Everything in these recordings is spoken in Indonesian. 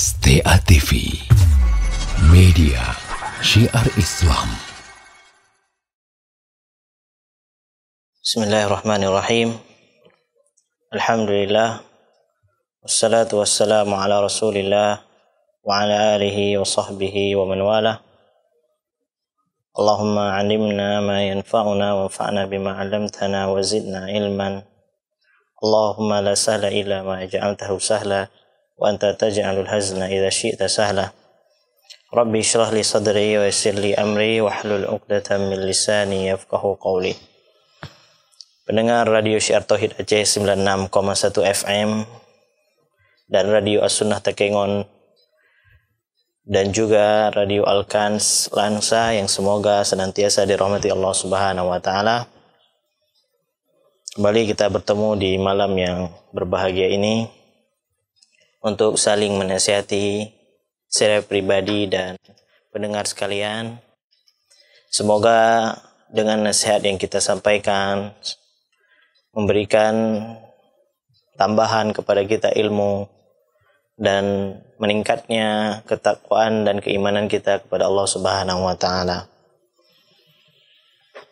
STA TV Media Syiar Islam Bismillahirrahmanirrahim Alhamdulillah Wassalatu wassalamu ala rasulillah Wa ala alihi wa sahbihi wa man wala Allahumma alimna ma yanfa'una wa fa'na bima alamtana wa zidna ilman Allahumma la sahla illa ma ja'altahu sahla wa anta taj'alul hazna idza syi'ta sahla Rabbi syrah li sadri wa yassir li amri wa hlul 'uqdatam min lisani yafqahu qawli Pendengar Radio Syiar Tauhid Aceh 96,1 FM dan Radio As-Sunnah Tekengon dan juga Radio Alkans Langsa yang semoga senantiasa dirahmati Allah Subhanahu wa taala. Kembali kita bertemu di malam yang berbahagia ini untuk saling menasihati secara pribadi dan pendengar sekalian. Semoga dengan nasihat yang kita sampaikan memberikan tambahan kepada kita ilmu dan meningkatnya ketakwaan dan keimanan kita kepada Allah Subhanahu wa taala.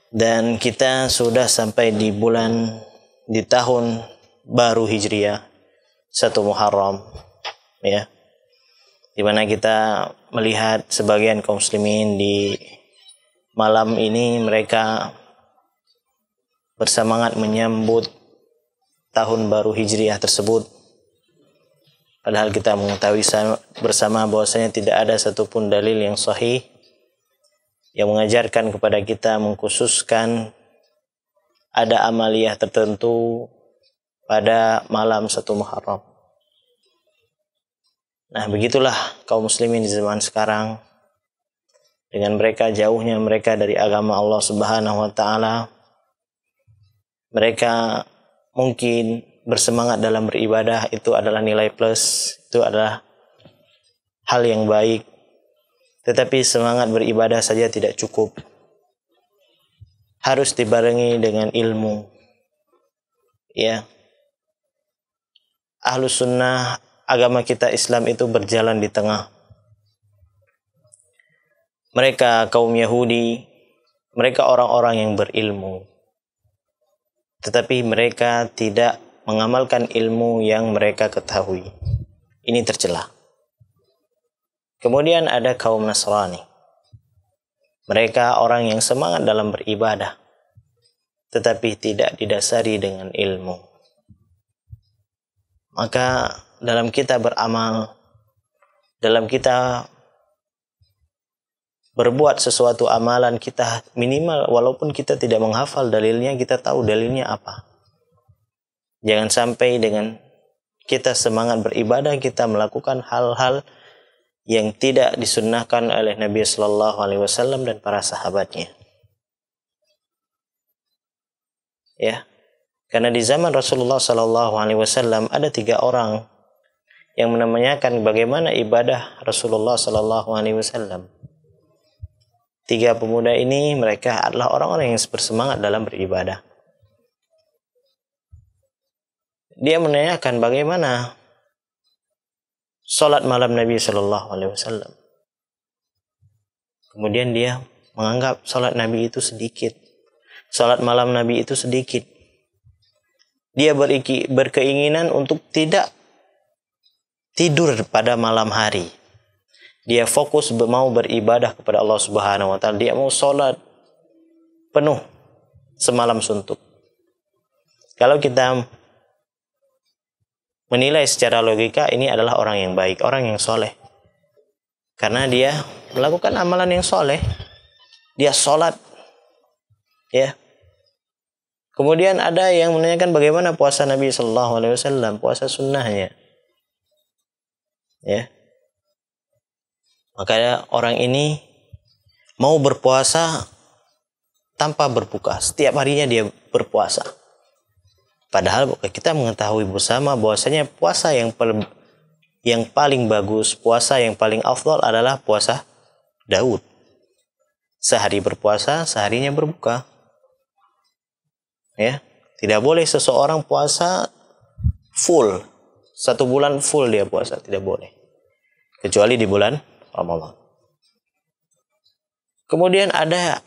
Dan kita sudah sampai di bulan di tahun baru Hijriah satu Muharram ya di mana kita melihat sebagian kaum muslimin di malam ini mereka bersemangat menyambut tahun baru Hijriah tersebut padahal kita mengetahui bersama bahwasanya tidak ada satupun dalil yang sahih yang mengajarkan kepada kita mengkhususkan ada amaliyah tertentu pada malam satu Muharram. Nah, begitulah kaum muslimin di zaman sekarang dengan mereka jauhnya mereka dari agama Allah Subhanahu wa taala. Mereka mungkin bersemangat dalam beribadah itu adalah nilai plus, itu adalah hal yang baik. Tetapi semangat beribadah saja tidak cukup. Harus dibarengi dengan ilmu. Ya, ahlus sunnah agama kita Islam itu berjalan di tengah. Mereka kaum Yahudi, mereka orang-orang yang berilmu. Tetapi mereka tidak mengamalkan ilmu yang mereka ketahui. Ini tercela. Kemudian ada kaum Nasrani. Mereka orang yang semangat dalam beribadah, tetapi tidak didasari dengan ilmu. Maka dalam kita beramal, dalam kita berbuat sesuatu amalan kita minimal walaupun kita tidak menghafal dalilnya kita tahu dalilnya apa. Jangan sampai dengan kita semangat beribadah kita melakukan hal-hal yang tidak disunnahkan oleh Nabi Shallallahu Alaihi Wasallam dan para sahabatnya. Ya, karena di zaman Rasulullah Shallallahu Alaihi Wasallam ada tiga orang yang menanyakan bagaimana ibadah Rasulullah Shallallahu Alaihi Wasallam. Tiga pemuda ini mereka adalah orang-orang yang bersemangat dalam beribadah. Dia menanyakan bagaimana sholat malam Nabi Shallallahu Alaihi Wasallam. Kemudian dia menganggap sholat Nabi itu sedikit, sholat malam Nabi itu sedikit, dia beriki, berkeinginan untuk tidak tidur pada malam hari. Dia fokus mau beribadah kepada Allah Subhanahu wa taala. Dia mau sholat penuh semalam suntuk. Kalau kita menilai secara logika ini adalah orang yang baik, orang yang soleh. Karena dia melakukan amalan yang soleh. Dia sholat. Ya, Kemudian ada yang menanyakan bagaimana puasa Nabi Shallallahu Alaihi Wasallam, puasa sunnahnya. Ya, Makanya orang ini mau berpuasa tanpa berbuka. Setiap harinya dia berpuasa. Padahal kita mengetahui bersama bahwasanya puasa yang yang paling bagus, puasa yang paling afdol adalah puasa Daud. Sehari berpuasa, seharinya berbuka ya tidak boleh seseorang puasa full satu bulan full dia puasa tidak boleh kecuali di bulan Ramadan kemudian ada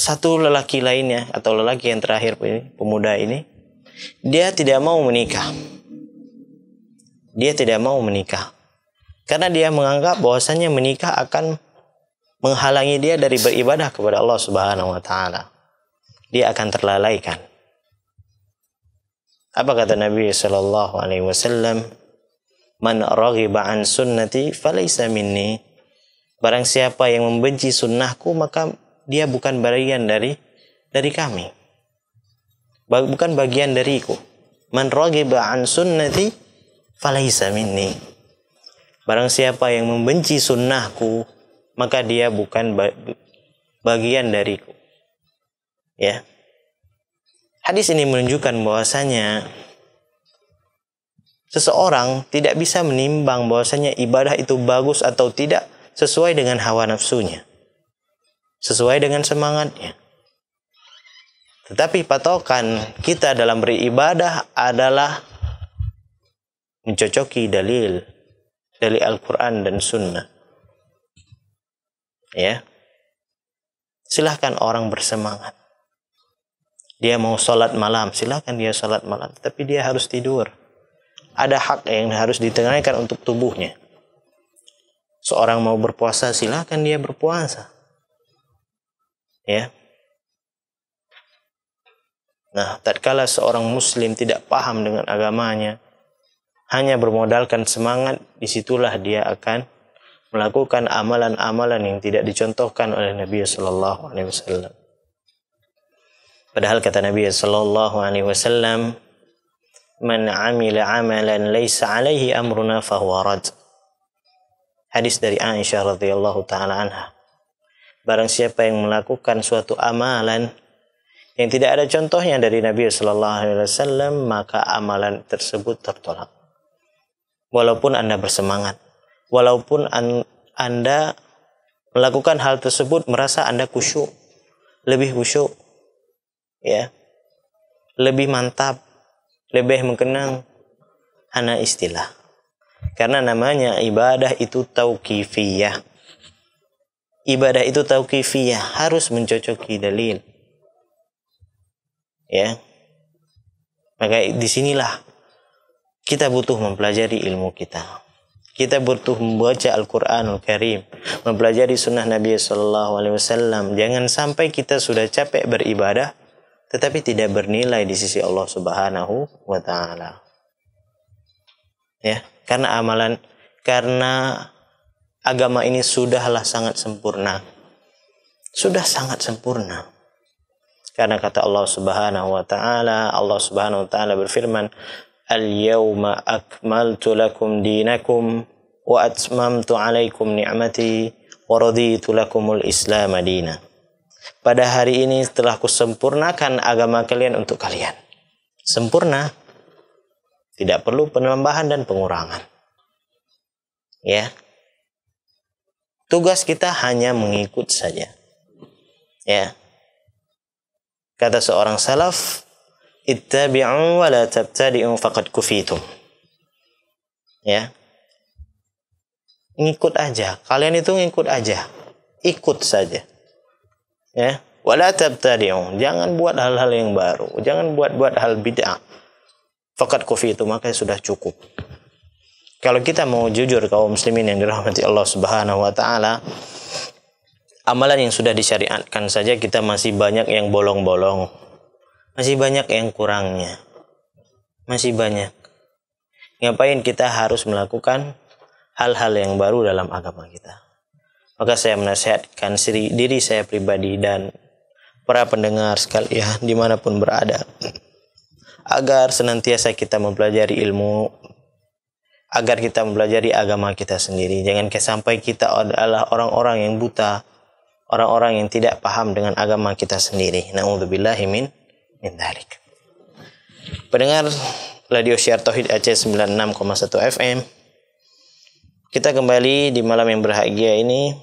satu lelaki lainnya atau lelaki yang terakhir ini pemuda ini dia tidak mau menikah dia tidak mau menikah karena dia menganggap bahwasannya menikah akan menghalangi dia dari beribadah kepada Allah Subhanahu wa taala dia akan terlalaikan. Apa kata Nabi Shallallahu Alaihi Wasallam? Man raghiba an sunnati falaysa minni. Barang siapa yang membenci sunnahku maka dia bukan bagian dari dari kami. Bukan bagian dariku. Man raghiba an sunnati falaysa minni. Barang siapa yang membenci sunnahku maka dia bukan bagian dariku. Ya. Hadis ini menunjukkan bahwasanya seseorang tidak bisa menimbang bahwasanya ibadah itu bagus atau tidak sesuai dengan hawa nafsunya. Sesuai dengan semangatnya. Tetapi patokan kita dalam beribadah adalah mencocoki dalil dari Al-Quran dan Sunnah. Ya, silahkan orang bersemangat. Dia mau sholat malam, silahkan dia sholat malam. Tapi dia harus tidur. Ada hak yang harus kan untuk tubuhnya. Seorang mau berpuasa, silahkan dia berpuasa. Ya. Nah, tatkala seorang muslim tidak paham dengan agamanya, hanya bermodalkan semangat, disitulah dia akan melakukan amalan-amalan yang tidak dicontohkan oleh Nabi Shallallahu Alaihi Wasallam. Padahal kata Nabi sallallahu alaihi wasallam, "Man 'amila 'amalan laisa 'alaihi amruna fahuwa rad." Hadis dari Aisyah radhiyallahu taala anha. Barang siapa yang melakukan suatu amalan yang tidak ada contohnya dari Nabi sallallahu alaihi wasallam, maka amalan tersebut tertolak. Walaupun Anda bersemangat, walaupun an Anda melakukan hal tersebut merasa Anda kusyuk, lebih kusyuk ya lebih mantap lebih mengenang hana istilah karena namanya ibadah itu tauqifiyah ibadah itu tauqifiyah harus mencocoki dalil ya maka disinilah kita butuh mempelajari ilmu kita kita butuh membaca Al-Quranul Karim, mempelajari sunnah Nabi Sallallahu Alaihi Wasallam. Jangan sampai kita sudah capek beribadah, tetapi tidak bernilai di sisi Allah Subhanahu wa taala. Ya, karena amalan karena agama ini sudahlah sangat sempurna. Sudah sangat sempurna. Karena kata Allah Subhanahu wa taala, Allah Subhanahu wa taala berfirman, "Al-yauma akmaltu lakum dinakum wa atmamtu alaikum ni'mati wa raditu lakumul Islam madinah." Pada hari ini telah kusempurnakan agama kalian untuk kalian. Sempurna. Tidak perlu penambahan dan pengurangan. Ya. Tugas kita hanya mengikut saja. Ya. Kata seorang salaf, ittabi'u wa la tabtadi'u faqad kufitum. Ya. Ngikut aja. Kalian itu ngikut aja. Ikut saja ya wala tabtadi'u jangan buat hal-hal yang baru jangan buat-buat hal bid'ah fakat kufi itu maka sudah cukup kalau kita mau jujur kaum muslimin yang dirahmati Allah Subhanahu wa taala amalan yang sudah disyariatkan saja kita masih banyak yang bolong-bolong masih banyak yang kurangnya masih banyak ngapain kita harus melakukan hal-hal yang baru dalam agama kita maka saya menasihatkan diri saya pribadi dan para pendengar sekali ya dimanapun berada. Agar senantiasa kita mempelajari ilmu, agar kita mempelajari agama kita sendiri. Jangan sampai kita adalah orang-orang yang buta, orang-orang yang tidak paham dengan agama kita sendiri. Na'udzubillahi min, min dhalik. Pendengar Radio Syiar Tauhid Aceh 96,1 FM kita kembali di malam yang berbahagia ini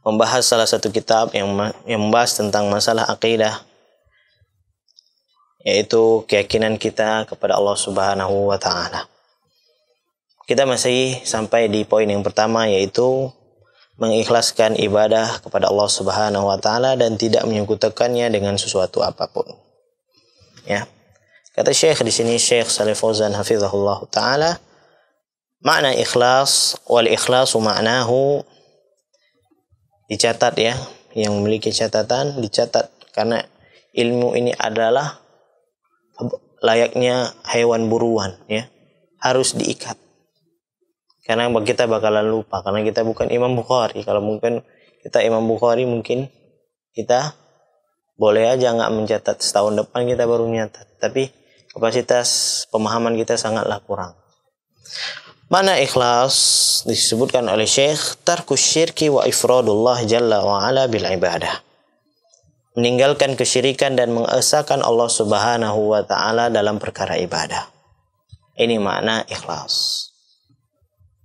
membahas salah satu kitab yang yang membahas tentang masalah akidah yaitu keyakinan kita kepada Allah Subhanahu wa taala. Kita masih sampai di poin yang pertama yaitu mengikhlaskan ibadah kepada Allah Subhanahu wa taala dan tidak menyekutukannya dengan sesuatu apapun. Ya. Kata Syekh di sini Syekh Saleh Fauzan hafizahullah taala Makna ikhlas wal ikhlasu ma'nahu dicatat ya, yang memiliki catatan dicatat karena ilmu ini adalah layaknya hewan buruan ya, harus diikat. Karena kita bakalan lupa karena kita bukan Imam Bukhari. Kalau mungkin kita Imam Bukhari mungkin kita boleh aja nggak mencatat setahun depan kita baru nyatat tapi kapasitas pemahaman kita sangatlah kurang Mana ikhlas disebutkan oleh Syekh tarkus syirki wa ifradullah jalla wa ala bil ibadah. Meninggalkan kesyirikan dan mengesahkan Allah Subhanahu wa taala dalam perkara ibadah. Ini makna ikhlas.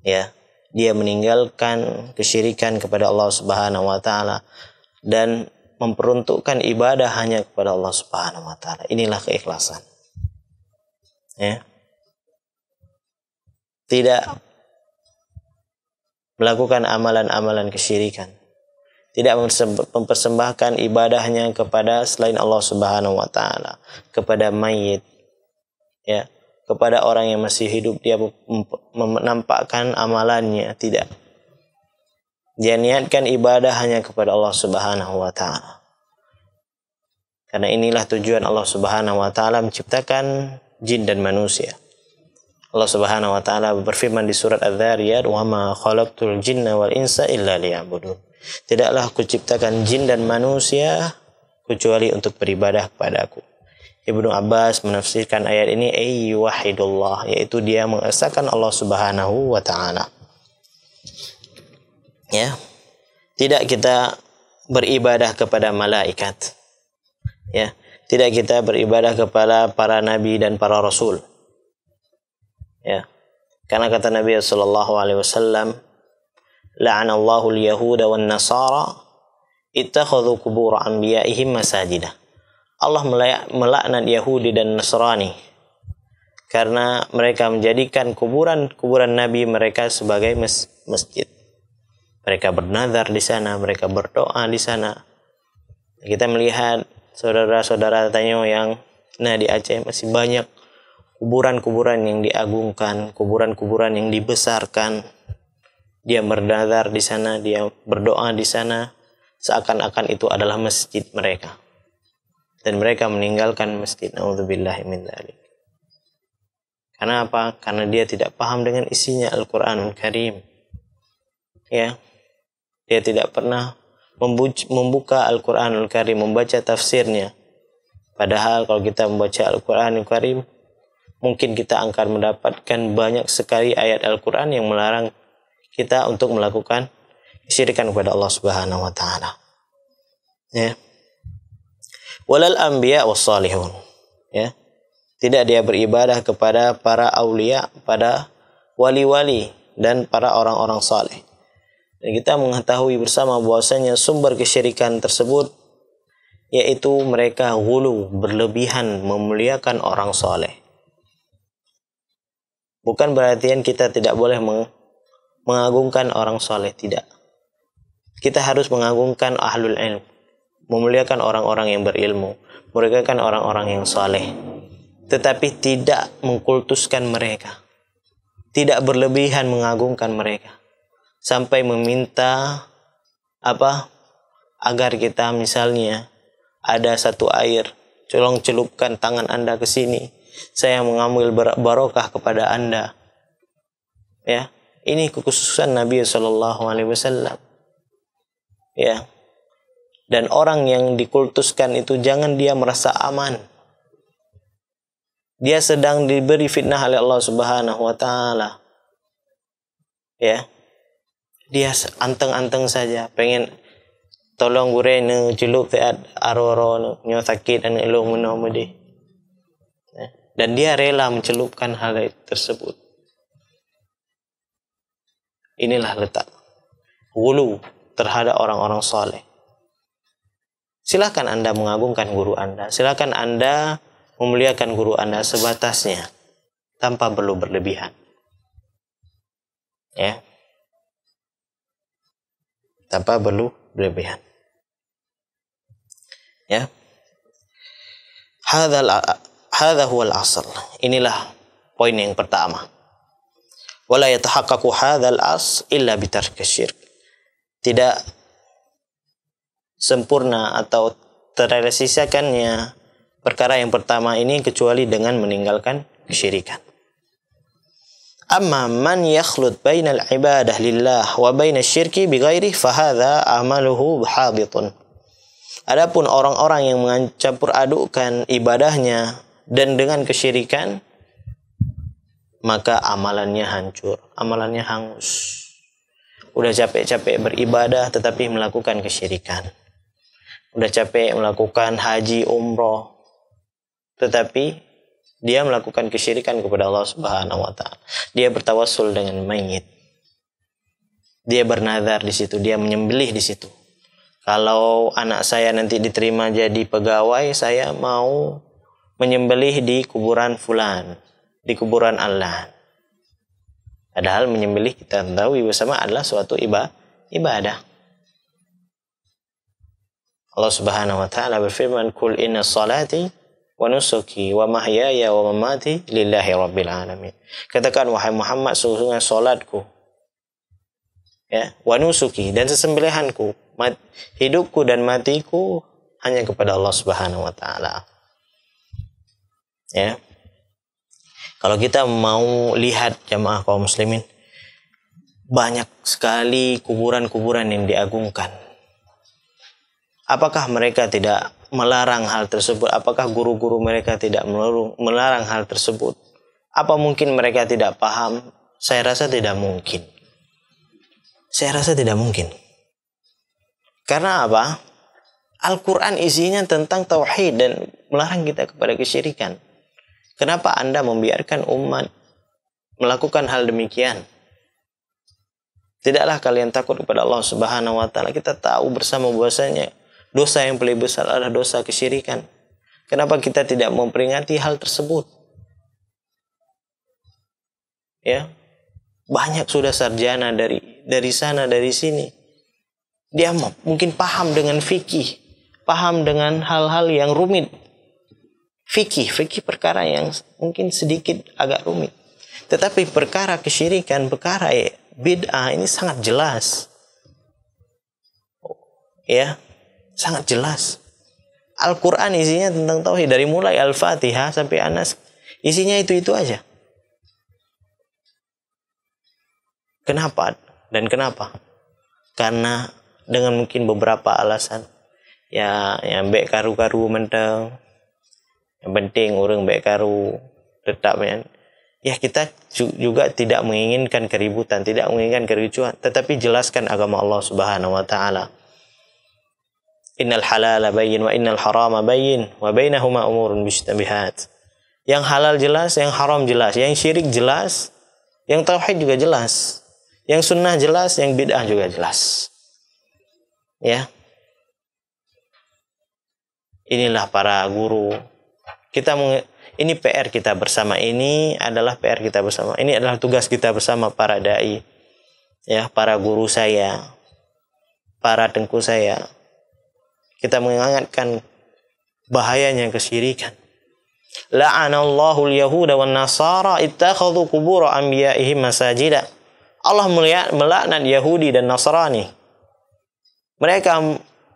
Ya, dia meninggalkan kesyirikan kepada Allah Subhanahu wa taala dan memperuntukkan ibadah hanya kepada Allah Subhanahu wa taala. Inilah keikhlasan. Ya tidak melakukan amalan-amalan kesyirikan. Tidak mempersembahkan ibadahnya kepada selain Allah Subhanahu wa taala, kepada mayit. Ya, kepada orang yang masih hidup dia menampakkan amalannya, tidak. Dia niatkan ibadah hanya kepada Allah Subhanahu wa taala. Karena inilah tujuan Allah Subhanahu wa taala menciptakan jin dan manusia. Allah Subhanahu wa taala berfirman di surat Adz-Dzariyat, "Wa ma khalaqtul jinna wal insa illa liya'budun." Tidaklah kuciptakan jin dan manusia kecuali untuk beribadah kepada Aku. Ibnu Abbas menafsirkan ayat ini ay wahidullah yaitu dia mengesahkan Allah Subhanahu wa taala. Ya. Tidak kita beribadah kepada malaikat. Ya, tidak kita beribadah kepada para nabi dan para rasul ya karena kata Nabi Shallallahu Alaihi Wasallam la'anallahu al-yahuda wa nasara ittakhadhu qubur anbiya'ihim masajidah Allah melaknat Yahudi dan Nasrani karena mereka menjadikan kuburan-kuburan nabi mereka sebagai mes masjid. Mereka bernazar di sana, mereka berdoa di sana. Kita melihat saudara-saudara Tanyo yang nah di Aceh masih banyak kuburan-kuburan yang diagungkan, kuburan-kuburan yang dibesarkan. Dia berdadar di sana, dia berdoa di sana, seakan-akan itu adalah masjid mereka. Dan mereka meninggalkan masjid. Karena apa? Karena dia tidak paham dengan isinya Al-Qur'anul Karim. Ya. Dia tidak pernah membuka Al-Qur'anul Karim, membaca tafsirnya. Padahal kalau kita membaca Al-Qur'anul Karim, mungkin kita akan mendapatkan banyak sekali ayat Al-Quran yang melarang kita untuk melakukan kesyirikan kepada Allah Subhanahu wa taala. Ya. Walal anbiya wassalihun. Ya. Tidak dia beribadah kepada para aulia, pada wali-wali dan para orang-orang saleh. Dan kita mengetahui bersama bahwasanya sumber kesyirikan tersebut yaitu mereka hulu berlebihan memuliakan orang saleh. Bukan berarti kita tidak boleh mengagungkan orang soleh, tidak. Kita harus mengagungkan ahlul ilm, memuliakan orang-orang yang berilmu, Mereka kan orang-orang yang soleh. Tetapi tidak mengkultuskan mereka, tidak berlebihan mengagungkan mereka, sampai meminta apa agar kita misalnya ada satu air, colong celupkan tangan anda ke sini, saya mengambil barokah kepada Anda. Ya, ini kekhususan Nabi Shallallahu alaihi wasallam. Ya. Dan orang yang dikultuskan itu jangan dia merasa aman. Dia sedang diberi fitnah oleh Allah Subhanahu wa taala. Ya. Dia anteng-anteng saja, pengen tolong gurene celup teat aroro nyo sakit dan elo muno mudi dan dia rela mencelupkan hal tersebut. Inilah letak wulu terhadap orang-orang soleh. Silakan Anda mengagungkan guru Anda. Silakan Anda memuliakan guru Anda sebatasnya. Tanpa perlu berlebihan. Ya. Tanpa perlu berlebihan. Ya. Hadha huwal asal. Inilah poin yang pertama. Wala yatahaqqaqu hadzal as illa bitarki syirk. Tidak sempurna atau terrealisasikannya perkara yang pertama ini kecuali dengan meninggalkan kesyirikan. Amma man yakhlut bainal ibadah lillah wa bainal syirki bighairi fahadha amaluhu haditun. Adapun orang-orang yang mencampur adukkan ibadahnya dan dengan kesyirikan maka amalannya hancur, amalannya hangus. Udah capek-capek beribadah tetapi melakukan kesyirikan. Udah capek melakukan haji umroh tetapi dia melakukan kesyirikan kepada Allah Subhanahu wa taala. Dia bertawassul dengan mayit. Dia bernazar di situ, dia menyembelih di situ. Kalau anak saya nanti diterima jadi pegawai, saya mau menyembelih di kuburan fulan, di kuburan Allah. Padahal menyembelih kita tahu bersama adalah suatu ibadah. Allah Subhanahu wa taala berfirman, "Kul inna salati wa nusuki wa mahyaya wa mamati lillahi rabbil alamin." Katakan wahai Muhammad, sesungguhnya salatku ya, wa nusuki dan sesembelihanku, hidupku dan matiku hanya kepada Allah Subhanahu wa taala. Ya. Kalau kita mau lihat jamaah kaum muslimin, banyak sekali kuburan-kuburan yang diagungkan. Apakah mereka tidak melarang hal tersebut? Apakah guru-guru mereka tidak melarang hal tersebut? Apa mungkin mereka tidak paham? Saya rasa tidak mungkin. Saya rasa tidak mungkin. Karena apa? Al-Quran isinya tentang tauhid dan melarang kita kepada kesyirikan. Kenapa Anda membiarkan umat melakukan hal demikian? Tidaklah kalian takut kepada Allah Subhanahu wa taala. Kita tahu bersama bahwasanya dosa yang paling besar adalah dosa kesyirikan. Kenapa kita tidak memperingati hal tersebut? Ya. Banyak sudah sarjana dari dari sana dari sini. Dia mungkin paham dengan fikih, paham dengan hal-hal yang rumit, fikih. Fikih perkara yang mungkin sedikit agak rumit. Tetapi perkara kesyirikan, perkara ya, bid'ah ini sangat jelas. Ya, sangat jelas. Al-Quran isinya tentang tauhid dari mulai Al-Fatihah sampai Anas isinya itu-itu aja. Kenapa dan kenapa? Karena dengan mungkin beberapa alasan ya yang baik karu-karu menteng yang penting orang baik karu tetap ya ya kita juga tidak menginginkan keributan tidak menginginkan kericuhan tetapi jelaskan agama Allah Subhanahu wa taala innal halala bayyin wa innal harama bayyin wa bainahuma umurun bishtabihat yang halal jelas yang haram jelas yang syirik jelas yang tauhid juga jelas yang sunnah jelas yang bid'ah juga jelas ya inilah para guru kita ini PR kita bersama ini adalah PR kita bersama. Ini adalah tugas kita bersama para dai. Ya, para guru saya, para tengku saya. Kita mengingatkan bahayanya kesyirikan. La'anallahu al-yahuda wan nasara ittakhadhu qubur anbiya'ihi masajida. Allah melihat melaknat Yahudi dan Nasrani. Mereka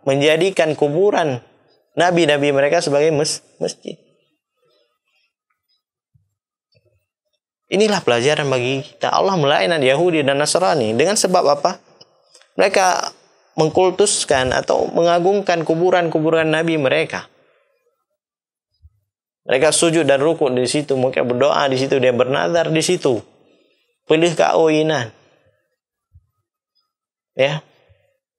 menjadikan kuburan nabi-nabi mereka sebagai masjid. Inilah pelajaran bagi kita. Allah melainkan Yahudi dan Nasrani dengan sebab apa? Mereka mengkultuskan atau mengagungkan kuburan-kuburan nabi mereka. Mereka sujud dan rukun di situ, mungkin berdoa di situ, dia bernadar di situ. Pilih keawinan. Ya.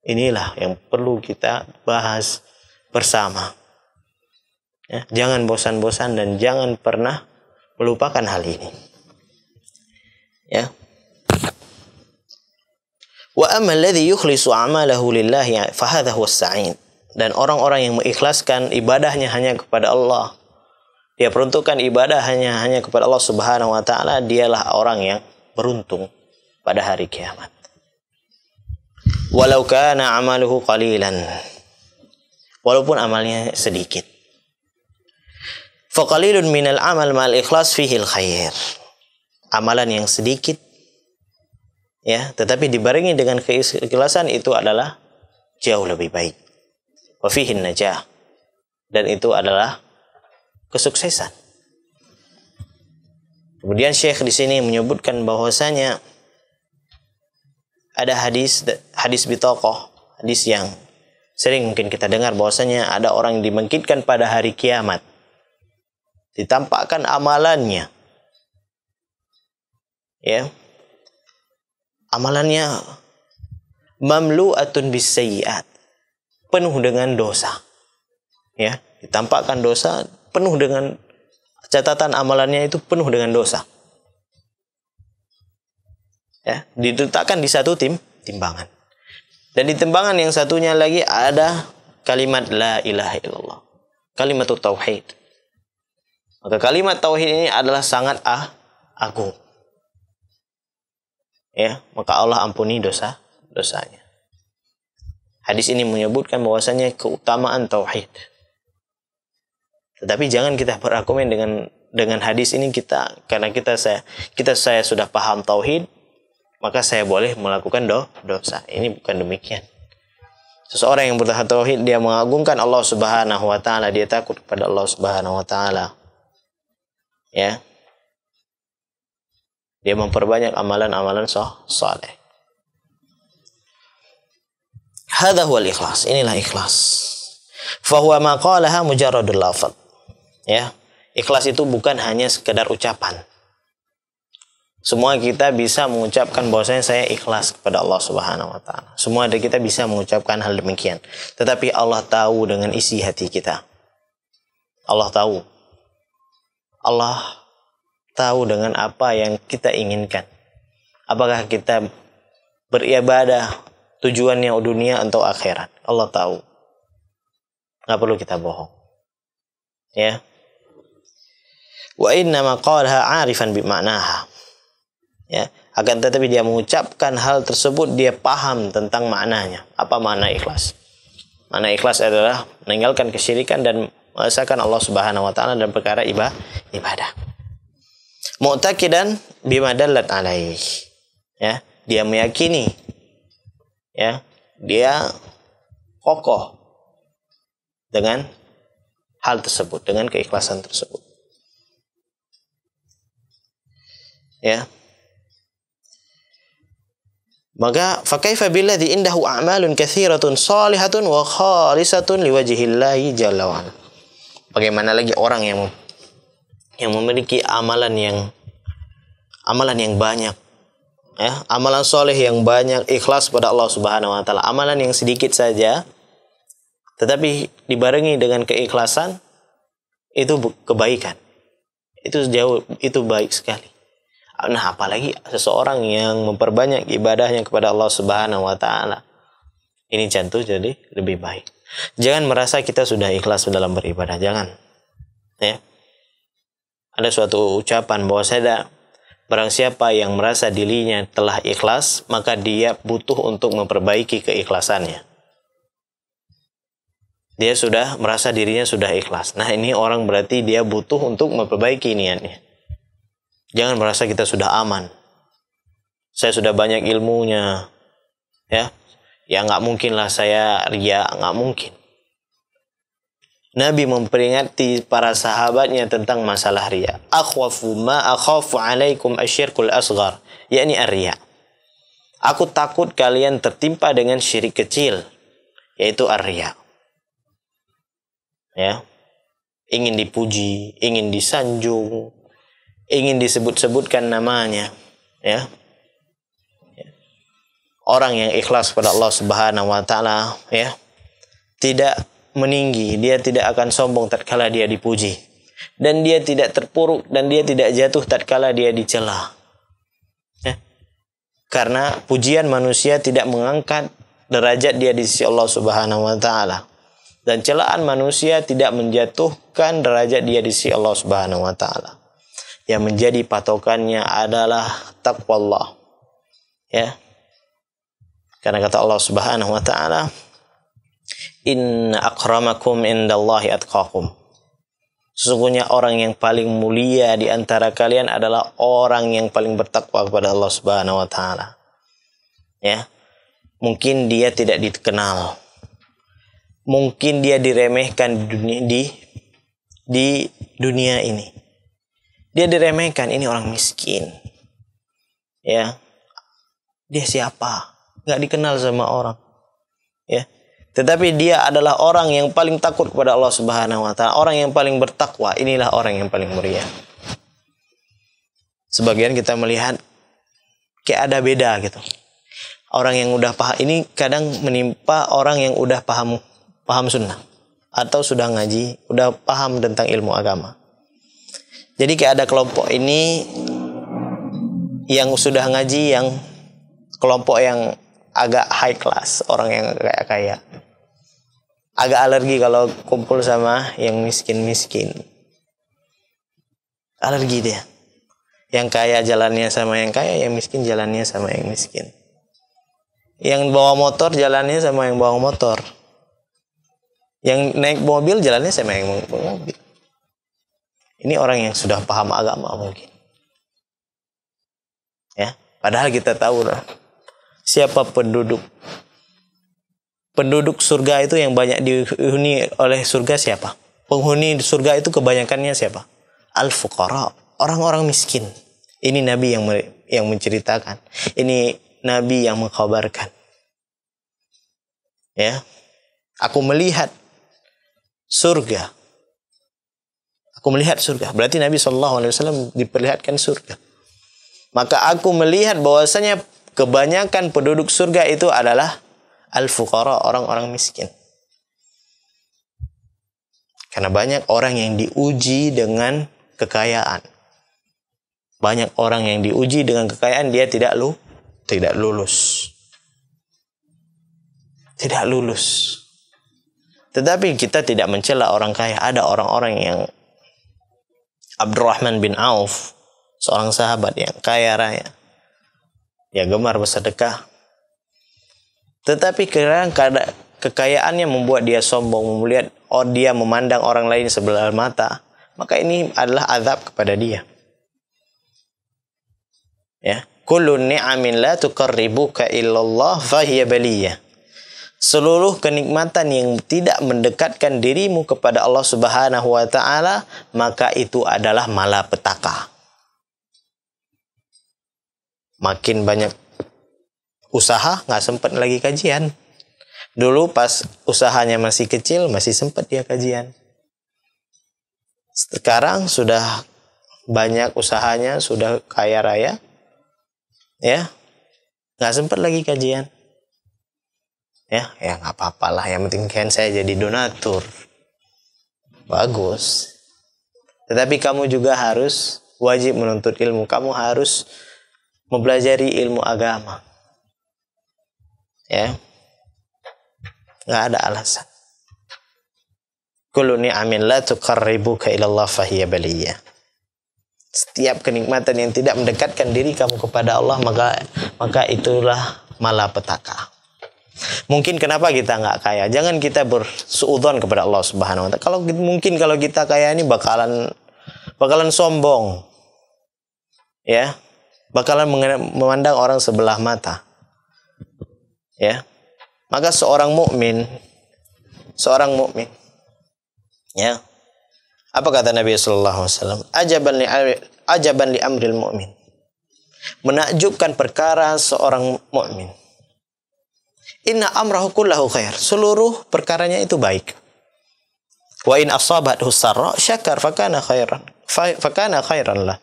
Inilah yang perlu kita bahas bersama. Ya, jangan bosan-bosan dan jangan pernah melupakan hal ini ya wa amal ladhi yukhlisu amalahu lillahi fahadha huwa sa'in dan orang-orang yang mengikhlaskan ibadahnya hanya kepada Allah dia peruntukkan ibadah hanya hanya kepada Allah Subhanahu wa taala dialah orang yang beruntung pada hari kiamat walau kana amaluhu qalilan walaupun amalnya sedikit faqalilun minal amal mal ikhlas fihi al khair amalan yang sedikit ya tetapi dibarengi dengan keikhlasan itu adalah jauh lebih baik wa fihin najah dan itu adalah kesuksesan kemudian syekh di sini menyebutkan bahwasanya ada hadis hadis bitokoh hadis yang sering mungkin kita dengar bahwasanya ada orang yang dimengkitkan pada hari kiamat ditampakkan amalannya ya amalannya mamlu'atun bisayyi'at penuh dengan dosa ya ditampakkan dosa penuh dengan catatan amalannya itu penuh dengan dosa ya diletakkan di satu tim timbangan dan di timbangan yang satunya lagi ada kalimat la ilaha illallah kalimat tauhid maka kalimat tauhid ini adalah sangat ah agung ya maka Allah ampuni dosa dosanya. Hadis ini menyebutkan bahwasanya keutamaan tauhid. Tetapi jangan kita berargumen dengan dengan hadis ini kita karena kita saya kita saya sudah paham tauhid maka saya boleh melakukan do, dosa. Ini bukan demikian. Seseorang yang bertahan tauhid dia mengagungkan Allah Subhanahu wa taala, dia takut kepada Allah Subhanahu wa taala. Ya, dia memperbanyak amalan-amalan soh, soleh. Hada huwal ikhlas. Inilah ikhlas. Fahuwa maqalaha mujaradul lafad. Ya. Ikhlas itu bukan hanya sekedar ucapan. Semua kita bisa mengucapkan bahwasanya saya ikhlas kepada Allah Subhanahu wa taala. Semua ada kita bisa mengucapkan hal demikian. Tetapi Allah tahu dengan isi hati kita. Allah tahu. Allah tahu dengan apa yang kita inginkan. Apakah kita beribadah tujuannya dunia atau akhirat? Allah tahu. Gak perlu kita bohong. Ya. Wa inna maqalaha arifan bima'naha. Ya, akan tetapi dia mengucapkan hal tersebut dia paham tentang maknanya. Apa makna ikhlas? Makna ikhlas adalah meninggalkan kesyirikan dan mengasakan Allah Subhanahu wa taala dan perkara ibadah mu'taqidan bima dallat alaih. Ya, dia meyakini. Ya, dia kokoh dengan hal tersebut, dengan keikhlasan tersebut. Ya. Maka fakaifa billadhi indahu a'malun katsiratun salihatun wa khalisatun liwajhillahi jalla wa'ala. Bagaimana lagi orang yang yang memiliki amalan yang amalan yang banyak ya amalan soleh yang banyak ikhlas pada Allah Subhanahu Wa Taala amalan yang sedikit saja tetapi dibarengi dengan keikhlasan itu kebaikan itu jauh itu baik sekali nah apalagi seseorang yang memperbanyak ibadahnya kepada Allah Subhanahu Wa Taala ini jantung jadi lebih baik jangan merasa kita sudah ikhlas dalam beribadah jangan ya ada suatu ucapan bahwa saya barang siapa yang merasa dirinya telah ikhlas, maka dia butuh untuk memperbaiki keikhlasannya. Dia sudah merasa dirinya sudah ikhlas. Nah, ini orang berarti dia butuh untuk memperbaiki niatnya. Jangan merasa kita sudah aman. Saya sudah banyak ilmunya. Ya. Ya nggak mungkin lah saya ria, nggak mungkin. Nabi memperingati para sahabatnya tentang masalah ria. Akhwafu ma akhwafu alaikum asyirkul asgar, yakni ria. Aku takut kalian tertimpa dengan syirik kecil, yaitu ria. Ya. Ingin dipuji, ingin disanjung, ingin disebut-sebutkan namanya, ya. ya. Orang yang ikhlas pada Allah Subhanahu wa taala, ya. Tidak meninggi, dia tidak akan sombong tatkala dia dipuji. Dan dia tidak terpuruk dan dia tidak jatuh tatkala dia dicela. Ya. Karena pujian manusia tidak mengangkat derajat dia di sisi Allah Subhanahu wa taala. Dan celaan manusia tidak menjatuhkan derajat dia di sisi Allah Subhanahu wa taala. Yang menjadi patokannya adalah takwa Allah. Ya. Karena kata Allah Subhanahu wa taala, Inna akramakum indallahi atqakum. Sesungguhnya orang yang paling mulia di antara kalian adalah orang yang paling bertakwa kepada Allah Subhanahu wa taala. Ya. Mungkin dia tidak dikenal. Mungkin dia diremehkan di dunia di di dunia ini. Dia diremehkan, ini orang miskin. Ya. Dia siapa? Nggak dikenal sama orang. Ya. Tetapi dia adalah orang yang paling takut kepada Allah Subhanahu wa taala, orang yang paling bertakwa, inilah orang yang paling mulia. Sebagian kita melihat kayak ada beda gitu. Orang yang udah paham ini kadang menimpa orang yang udah paham paham sunnah atau sudah ngaji, udah paham tentang ilmu agama. Jadi kayak ada kelompok ini yang sudah ngaji yang kelompok yang agak high class orang yang kayak kaya agak alergi kalau kumpul sama yang miskin-miskin alergi dia yang kaya jalannya sama yang kaya yang miskin jalannya sama yang miskin yang bawa motor jalannya sama yang bawa motor yang naik mobil jalannya sama yang bawa mobil ini orang yang sudah paham agama mungkin ya padahal kita tahu lah siapa penduduk penduduk surga itu yang banyak dihuni oleh surga siapa? Penghuni surga itu kebanyakannya siapa? Al-fuqara, orang-orang miskin. Ini nabi yang yang menceritakan. Ini nabi yang mengkabarkan Ya. Aku melihat surga. Aku melihat surga. Berarti Nabi saw diperlihatkan surga. Maka aku melihat bahwasanya kebanyakan penduduk surga itu adalah al-fuqara, orang-orang miskin. Karena banyak orang yang diuji dengan kekayaan. Banyak orang yang diuji dengan kekayaan dia tidak lu tidak lulus. Tidak lulus. Tetapi kita tidak mencela orang kaya. Ada orang-orang yang Abdurrahman bin Auf, seorang sahabat yang kaya raya ya gemar bersedekah. Tetapi kadang kekayaannya membuat dia sombong, melihat oh dia memandang orang lain sebelah mata, maka ini adalah azab kepada dia. Ya, kullu ni'amin la tuqarribuka illallah hiya baliyah. Seluruh kenikmatan yang tidak mendekatkan dirimu kepada Allah Subhanahu wa taala, maka itu adalah malapetaka makin banyak usaha nggak sempet lagi kajian dulu pas usahanya masih kecil masih sempet dia kajian sekarang sudah banyak usahanya sudah kaya raya ya nggak sempet lagi kajian ya ya nggak apa-apalah yang penting kan saya jadi donatur bagus tetapi kamu juga harus wajib menuntut ilmu kamu harus mempelajari ilmu agama. Ya. Nggak ada alasan. Kullu amin la tuqarribuka ila Allah fahiya baliyah. Setiap kenikmatan yang tidak mendekatkan diri kamu kepada Allah maka maka itulah malapetaka. Mungkin kenapa kita nggak kaya? Jangan kita bersuudon kepada Allah Subhanahu Wa Taala. Kalau mungkin kalau kita kaya ini bakalan bakalan sombong, ya bakalan memandang orang sebelah mata. Ya. Maka seorang mukmin seorang mukmin ya apa kata Nabi sallallahu alaihi wasallam ajaban li ajaban li amril mukmin menakjubkan perkara seorang mukmin inna amrahu kullahu khair seluruh perkaranya itu baik wa in asabat husarra syakar fakana khairan fakana khairan lah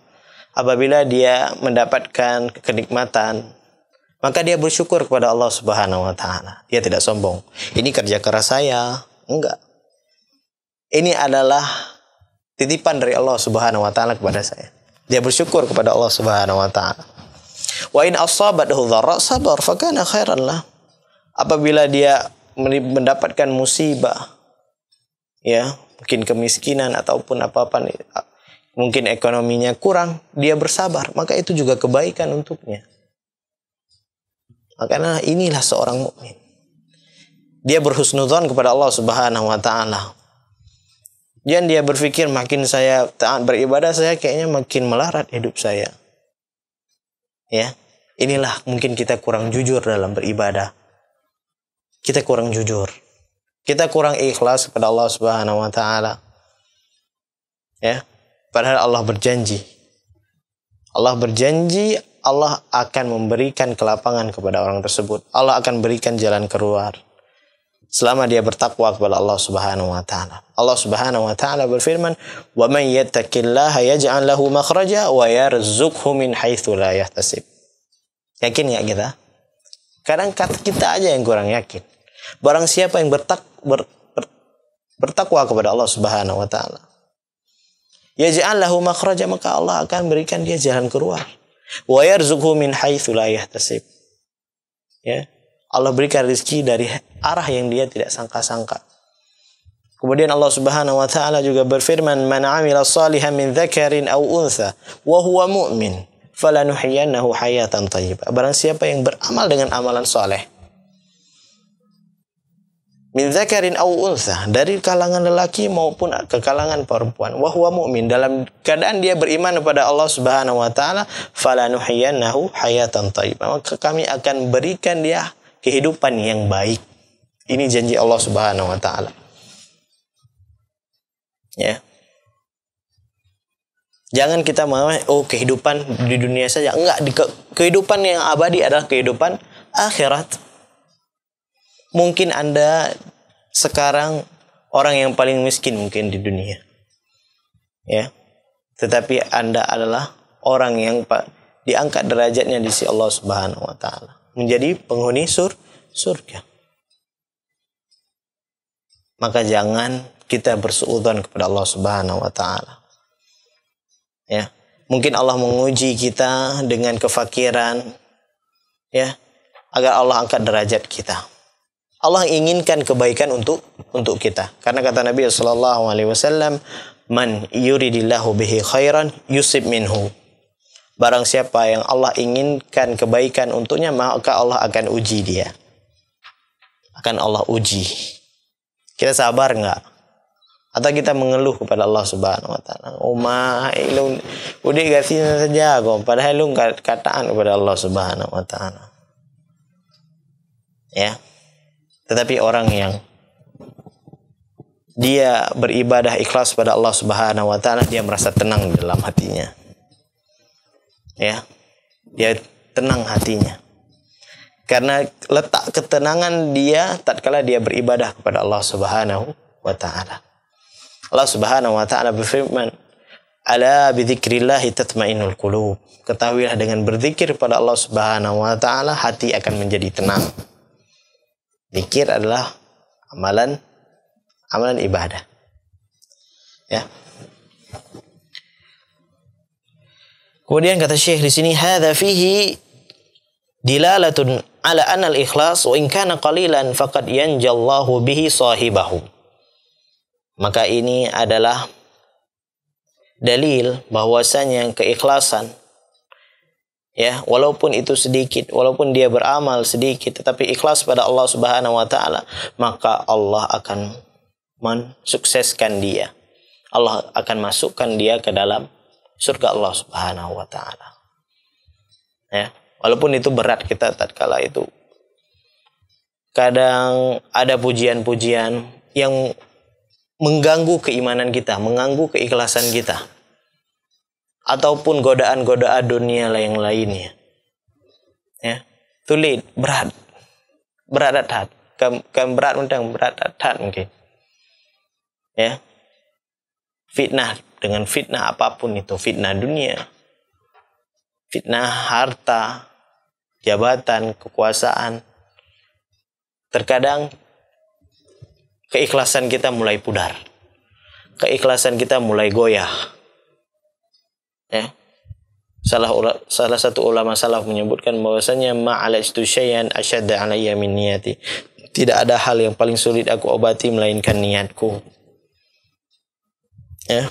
apabila dia mendapatkan kenikmatan maka dia bersyukur kepada Allah Subhanahu wa taala. Dia tidak sombong. Ini kerja keras saya. Enggak. Ini adalah titipan dari Allah Subhanahu wa taala kepada saya. Dia bersyukur kepada Allah Subhanahu wa taala. Wa in asabathu dharra sabar fakana khairan lah. Apabila dia mendapatkan musibah ya, mungkin kemiskinan ataupun apa-apa mungkin ekonominya kurang, dia bersabar, maka itu juga kebaikan untuknya. Makanya inilah seorang mukmin. Dia berhusnudzon kepada Allah Subhanahu wa taala. Jangan dia berpikir makin saya taat beribadah saya kayaknya makin melarat hidup saya. Ya. Inilah mungkin kita kurang jujur dalam beribadah. Kita kurang jujur. Kita kurang ikhlas kepada Allah Subhanahu wa taala. Ya. Padahal Allah berjanji. Allah berjanji Allah akan memberikan kelapangan kepada orang tersebut. Allah akan berikan jalan keluar selama dia bertakwa kepada Allah Subhanahu wa taala. Allah Subhanahu wa taala berfirman, "Wa man yattaqillaha yaj'al lahu makhraja wa yarzuqhu min haitsu la yahtasib." Yakin nggak kita? Kadang kata kita aja yang kurang yakin. Barang siapa yang bertak, ber, ber, bertakwa kepada Allah Subhanahu wa taala, Ya ja'allahu makhraja maka Allah akan berikan dia jalan keluar. Wa yarzuqhu min haitsu la yahtasib. Ya. Allah berikan rezeki dari arah yang dia tidak sangka-sangka. Kemudian Allah Subhanahu wa taala juga berfirman, "Man 'amila salihan min dzakarin aw untha wa huwa mu'min, falanuhyiyannahu hayatan thayyibah." Barang siapa yang beramal dengan amalan soleh min zakarin au unsa dari kalangan lelaki maupun ke kalangan perempuan wa huwa mukmin dalam keadaan dia beriman kepada Allah Subhanahu wa taala falanuhiyannahu hayatan thayyibah maka kami akan berikan dia kehidupan yang baik ini janji Allah Subhanahu wa taala ya jangan kita mau oh kehidupan di dunia saja enggak di ke, kehidupan yang abadi adalah kehidupan akhirat mungkin Anda sekarang orang yang paling miskin mungkin di dunia. Ya. Tetapi Anda adalah orang yang diangkat derajatnya di sisi Allah Subhanahu wa taala, menjadi penghuni sur surga. Maka jangan kita bersuudzon kepada Allah Subhanahu wa taala. Ya. Mungkin Allah menguji kita dengan kefakiran ya agar Allah angkat derajat kita. Allah inginkan kebaikan untuk untuk kita. Karena kata Nabi Shallallahu Alaihi Wasallam, man yuridillahu bihi khairan yusib minhu. Barang siapa yang Allah inginkan kebaikan untuknya, maka Allah akan uji dia. Akan Allah uji. Kita sabar nggak? Atau kita mengeluh kepada Allah Subhanahu wa taala. Umah, eh, lu udah kasih saja kok. Padahal lu kataan kepada Allah Subhanahu wa taala. Ya. Tetapi orang yang dia beribadah ikhlas pada Allah Subhanahu wa taala, dia merasa tenang dalam hatinya. Ya. Dia tenang hatinya. Karena letak ketenangan dia tatkala dia beribadah kepada Allah Subhanahu wa taala. Allah Subhanahu wa taala berfirman, "Ala bidzikrillah tatmainul qulub." Ketahuilah dengan berzikir pada Allah Subhanahu wa taala hati akan menjadi tenang. Zikir adalah amalan amalan ibadah. Ya. Kemudian kata Syekh di sini hadza fihi dilalatun ala anal ikhlas wa in kana qalilan faqad yanjallahu bihi sahibahu. Maka ini adalah dalil bahwasanya keikhlasan ya walaupun itu sedikit walaupun dia beramal sedikit tetapi ikhlas pada Allah Subhanahu wa taala maka Allah akan mensukseskan dia Allah akan masukkan dia ke dalam surga Allah Subhanahu wa taala ya walaupun itu berat kita tatkala itu kadang ada pujian-pujian yang mengganggu keimanan kita mengganggu keikhlasan kita ataupun godaan-godaan dunia yang lainnya. Ya, sulit, ya, berat, berat kan kan berat undang, berat berat mungkin. Ya, fitnah dengan fitnah apapun itu, fitnah dunia, fitnah harta, jabatan, kekuasaan. Terkadang keikhlasan kita mulai pudar. Keikhlasan kita mulai goyah ya salah salah satu ulama salaf menyebutkan bahwasanya ma'alaitu syai'an asyadda alayya min niyati. Tidak ada hal yang paling sulit aku obati melainkan niatku. Ya.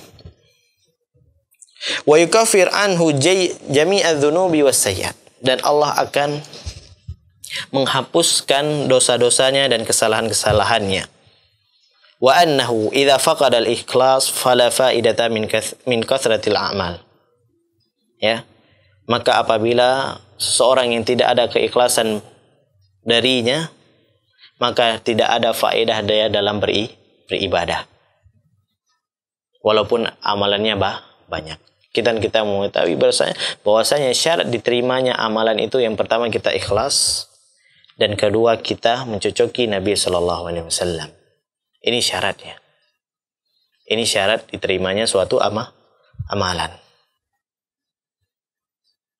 Wa yukafir anhu jami'a dzunubi wassayyi'at. Dan Allah akan menghapuskan dosa-dosanya dan kesalahan-kesalahannya. Wa annahu idza faqada al-ikhlas fala faidata min min kathratil a'mal ya maka apabila seseorang yang tidak ada keikhlasan darinya maka tidak ada faedah daya dalam beri, beribadah walaupun amalannya bah, banyak kita kita tahu bahwasanya bahwasanya syarat diterimanya amalan itu yang pertama kita ikhlas dan kedua kita mencocoki Nabi Shallallahu Alaihi Wasallam ini syaratnya ini syarat diterimanya suatu ama amalan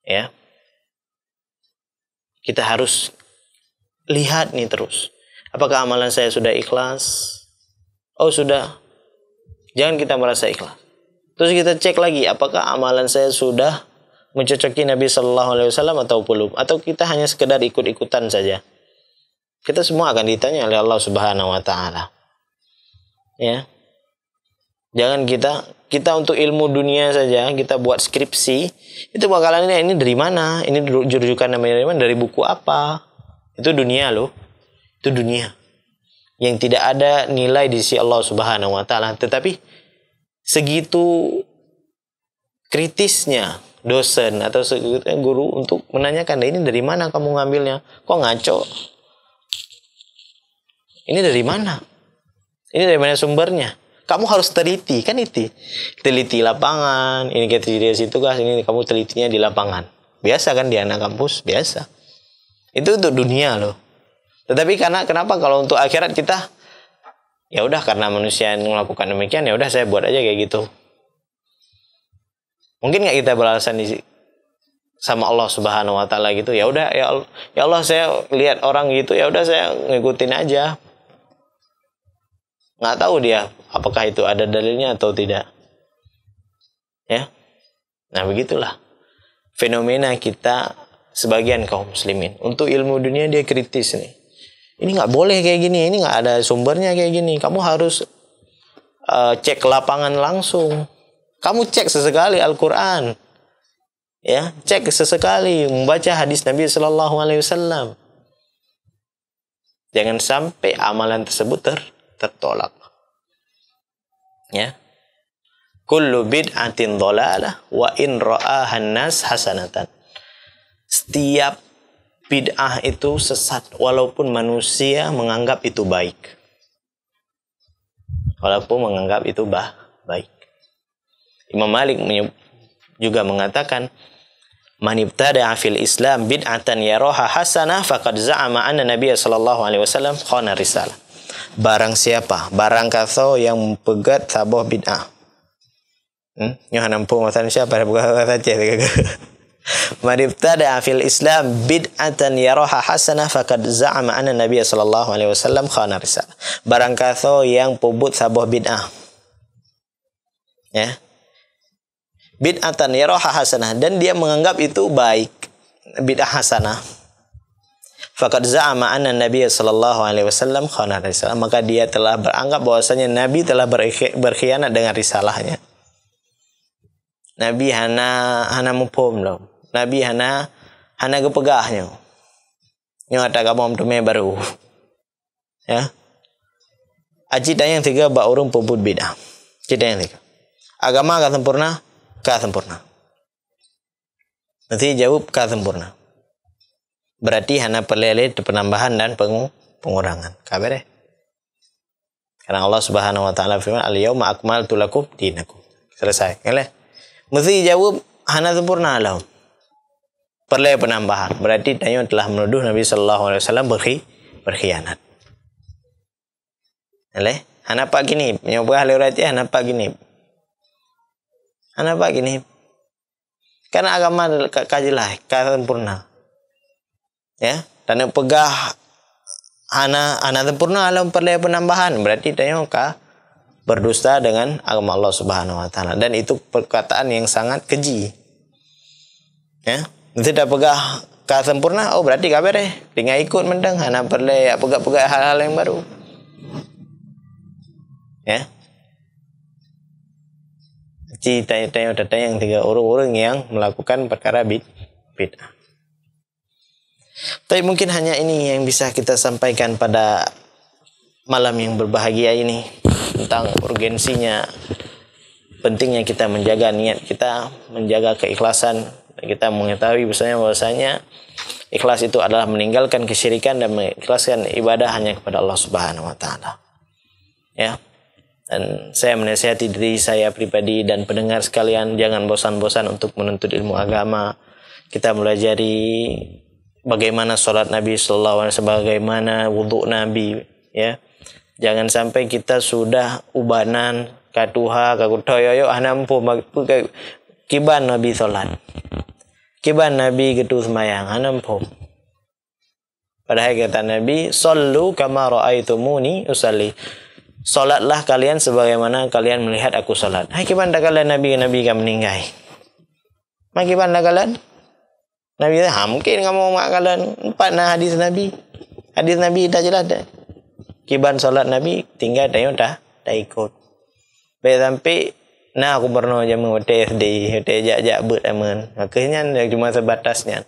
Ya. Kita harus lihat nih terus. Apakah amalan saya sudah ikhlas? Oh, sudah. Jangan kita merasa ikhlas. Terus kita cek lagi apakah amalan saya sudah mencocoki Nabi Shallallahu Alaihi Wasallam atau belum? Atau kita hanya sekedar ikut-ikutan saja? Kita semua akan ditanya oleh Allah Subhanahu Wa Taala. Ya, jangan kita kita untuk ilmu dunia saja kita buat skripsi itu bakalan ini ini dari mana ini jurujukan namanya dari mana dari buku apa itu dunia loh itu dunia yang tidak ada nilai di sisi Allah Subhanahu wa taala tetapi segitu kritisnya dosen atau guru untuk menanyakan ini dari mana kamu ngambilnya kok ngaco ini dari mana ini dari mana sumbernya kamu harus teliti kan itu teliti lapangan ini kita di situ kan? ini kamu telitinya di lapangan biasa kan di anak kampus biasa itu untuk dunia loh tetapi karena kenapa kalau untuk akhirat kita ya udah karena manusia yang melakukan demikian ya udah saya buat aja kayak gitu mungkin nggak kita beralasan di sama Allah Subhanahu wa taala gitu ya udah ya Allah, ya Allah saya lihat orang gitu ya udah saya ngikutin aja nggak tahu dia apakah itu ada dalilnya atau tidak ya nah begitulah fenomena kita sebagian kaum muslimin untuk ilmu dunia dia kritis nih ini nggak boleh kayak gini ini nggak ada sumbernya kayak gini kamu harus uh, cek lapangan langsung kamu cek sesekali Al-Quran ya cek sesekali membaca hadis Nabi Shallallahu Alaihi Wasallam jangan sampai amalan tersebut ter tertolak. Ya. Kullu bid'atin dhalalah wa in ra'ahan nas hasanatan. Setiap bid'ah itu sesat walaupun manusia menganggap itu baik. Walaupun menganggap itu bah baik. Imam Malik juga mengatakan Man ibtada'a fil Islam bid'atan yaraha hasanah faqad za'ama anna Nabiya sallallahu alaihi wasallam khana risalah barang siapa barang kaso yang pegat sabah bid'ah hmm? nyoh nampu masan siapa ada buka kata cek Manibtada fil Islam bid'atan yaraha hasanah fakad za'ama anna Nabi sallallahu alaihi wasallam khana risalah. Barang kaso yang pubut sabah bid'ah. Ya. Bid'atan yaraha hasanah dan dia menganggap itu baik. Bid'ah hasanah Fakat za'ama anna Nabi sallallahu alaihi wasallam khana risalah. Maka dia telah beranggap bahwasanya Nabi telah berkhianat dengan risalahnya. Nabi hana hana mupom lo. Nabi hana hana gepegahnya. Nyo ata kamu tu baru. Ya. Ajita yang tiga ba urung puput beda. Tanya yang tiga. Agama ka sempurna, ka sempurna. Nanti jawab ka sempurna. Berarti hana perlele penambahan dan peng, pengurangan. Kabar ya? Karena Allah Subhanahu wa taala firman, "Al yauma Akmal lakum dinakum." Selesai. Kalian mesti jawab hana sempurna lah Perlu penambahan. Berarti tanya telah menuduh Nabi sallallahu alaihi wasallam berkhi, berkhianat. Kalian hana pak gini, nyoba ya hana pak gini. Hana pak gini. Karena agama kajilah, sempurna ya dan pegah anak anak sempurna alam perlu penambahan berarti tanyokah berdusta dengan agama Allah Subhanahu wa taala dan itu perkataan yang sangat keji ya tidak pegah ka sempurna oh berarti kabar deh tinggal ikut mendeng anak perlu ya pegah-pegah hal-hal yang baru ya cita tanya yang tiga orang-orang yang melakukan perkara bid bid'ah tapi mungkin hanya ini yang bisa kita sampaikan pada malam yang berbahagia ini tentang urgensinya pentingnya kita menjaga niat kita, menjaga keikhlasan. Kita mengetahui biasanya bahwasanya ikhlas itu adalah meninggalkan kesyirikan dan mengikhlaskan ibadah hanya kepada Allah Subhanahu wa taala. Ya. Dan saya menasihati diri saya pribadi dan pendengar sekalian jangan bosan-bosan untuk menuntut ilmu agama. Kita belajar bagaimana sholat Nabi Shallallahu Alaihi Wasallam, bagaimana wudhu Nabi, ya. Jangan sampai kita sudah ubanan katuha kakutoyoyo anampu ah, kiban Nabi sholat. Kiban Nabi gitu semayang anampu. Ah, Padahal kata Nabi, "Sallu kama raaitumuni usali, Salatlah kalian sebagaimana kalian melihat aku salat. Hai kibanda kalian Nabi Nabi kami meninggal. Maki banda kalian? Nabi kata, ha, mungkin kamu mak kalian empat nah hadis Nabi. Hadis Nabi dah jelas dah. Kiban solat Nabi tinggal dah yang dah, dah ikut. Baik sampai, nah aku pernah jama hotel SD, hotel jak-jak bud aman. Akhirnya cuma sebatasnya.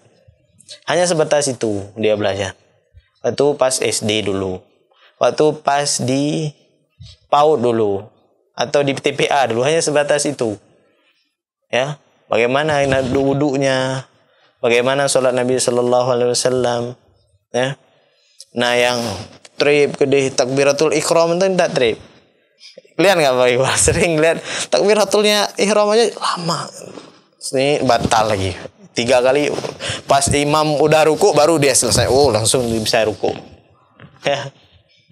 Hanya sebatas itu dia belajar. Waktu pas SD dulu. Waktu pas di PAUD dulu. Atau di TPA dulu. Hanya sebatas itu. Ya. Bagaimana nak duduknya. bagaimana sholat Nabi Shallallahu Alaihi Wasallam ya nah yang trip gede takbiratul ikhram itu tidak trip lihat nggak pak Iqbal sering lihat takbiratulnya ikhram aja lama ini batal lagi tiga kali pas imam udah ruku baru dia selesai oh langsung bisa ruku ya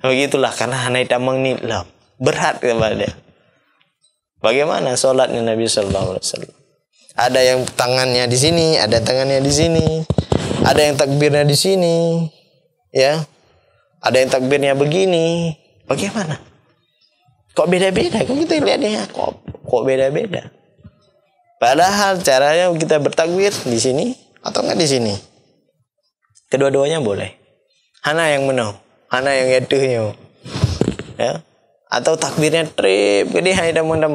begitulah karena naik tamang ini lah berat kepada bagaimana sholatnya Nabi Shallallahu Alaihi Wasallam ada yang tangannya di sini, ada tangannya di sini, ada yang takbirnya di sini, ya, ada yang takbirnya begini. Bagaimana? Kok beda-beda? Kok kan kita lihatnya kok kok beda-beda? Padahal caranya kita bertakbir di sini atau nggak di sini. Kedua-duanya boleh. Hana yang menang, Hana yang yaduhnya. Ya. Atau takbirnya trip, gede hanya damang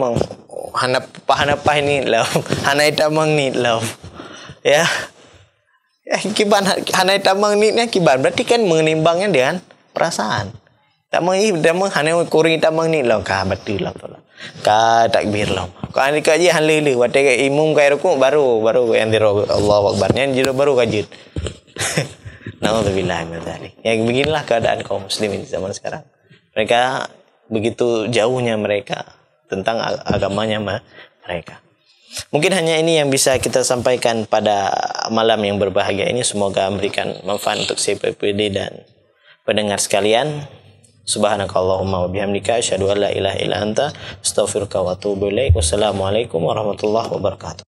hanap hanap I need love. Hanai tamang ni love. Ya. ya kiban hanai tamang neednya kiban. Berarti kan mengenimbangnya dengan perasaan. Tamang ini tamang hanai kuring tamang need love. Ka betul lah tu Ka takbir lah. Ka ni kaji han lele. Wate ka imum ka ruku baru baru yang diro Allah Akbar. Yang diro baru kajit. Nauzubillah min dzalik. Ya beginilah keadaan kaum muslimin zaman sekarang. Mereka begitu jauhnya mereka tentang agamanya mereka. Mungkin hanya ini yang bisa kita sampaikan pada malam yang berbahagia ini. Semoga memberikan manfaat untuk CPPD dan pendengar sekalian. Subhanakallahumma wa bihamdika asyhadu an la ilaha illa anta astaghfiruka wa atubu ilaik. Wassalamualaikum warahmatullahi wabarakatuh.